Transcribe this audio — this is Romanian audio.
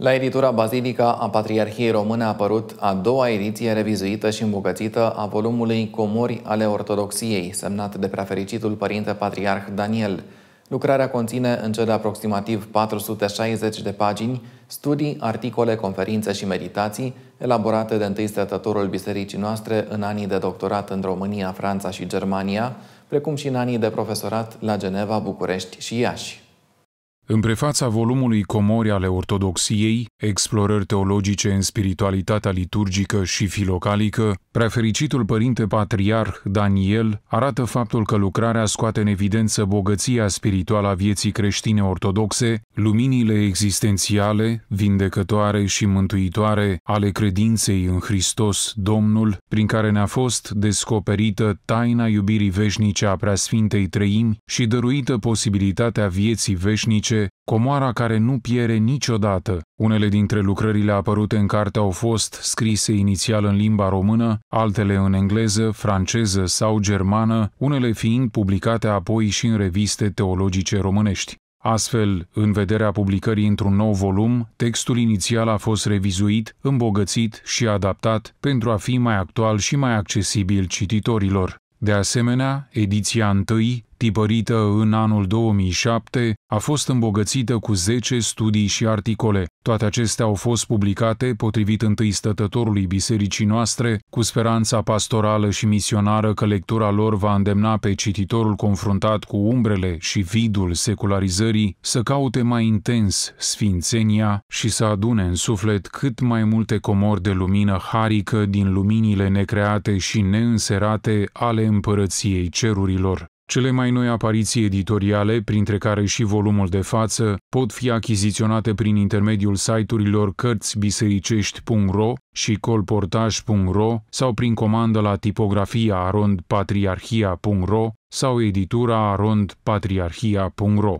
La editura Bazilica a Patriarhiei Române a apărut a doua ediție revizuită și îmbucățită a volumului Comori ale Ortodoxiei, semnat de prefericitul Părinte Patriarh Daniel. Lucrarea conține în cele aproximativ 460 de pagini studii, articole, conferințe și meditații elaborate de întâi stătătorul bisericii noastre în anii de doctorat în România, Franța și Germania, precum și în anii de profesorat la Geneva, București și Iași. În prefața volumului Comori ale Ortodoxiei, Explorări teologice în spiritualitatea liturgică și filocalică, prefericitul părinte patriarh Daniel arată faptul că lucrarea scoate în evidență bogăția spirituală a vieții creștine ortodoxe, luminile existențiale, vindecătoare și mântuitoare ale credinței în Hristos, Domnul, prin care ne-a fost descoperită taina iubirii veșnice a preasfintei trăimi și dăruită posibilitatea vieții veșnice Comoara care nu piere niciodată. Unele dintre lucrările apărute în carte au fost scrise inițial în limba română, altele în engleză, franceză sau germană, unele fiind publicate apoi și în reviste teologice românești. Astfel, în vederea publicării într-un nou volum, textul inițial a fost revizuit, îmbogățit și adaptat pentru a fi mai actual și mai accesibil cititorilor. De asemenea, ediția întâi tipărită în anul 2007, a fost îmbogățită cu 10 studii și articole. Toate acestea au fost publicate, potrivit întâi stătătorului bisericii noastre, cu speranța pastorală și misionară că lectura lor va îndemna pe cititorul confruntat cu umbrele și vidul secularizării să caute mai intens sfințenia și să adune în suflet cât mai multe comori de lumină harică din luminile necreate și neînserate ale împărăției cerurilor. Cele mai noi apariții editoriale, printre care și volumul de față, pot fi achiziționate prin intermediul site-urilor cărțibisericești.ro și colportaj.ro sau prin comandă la tipografia arondpatriarhia.ro sau editura arondpatriarhia.ro.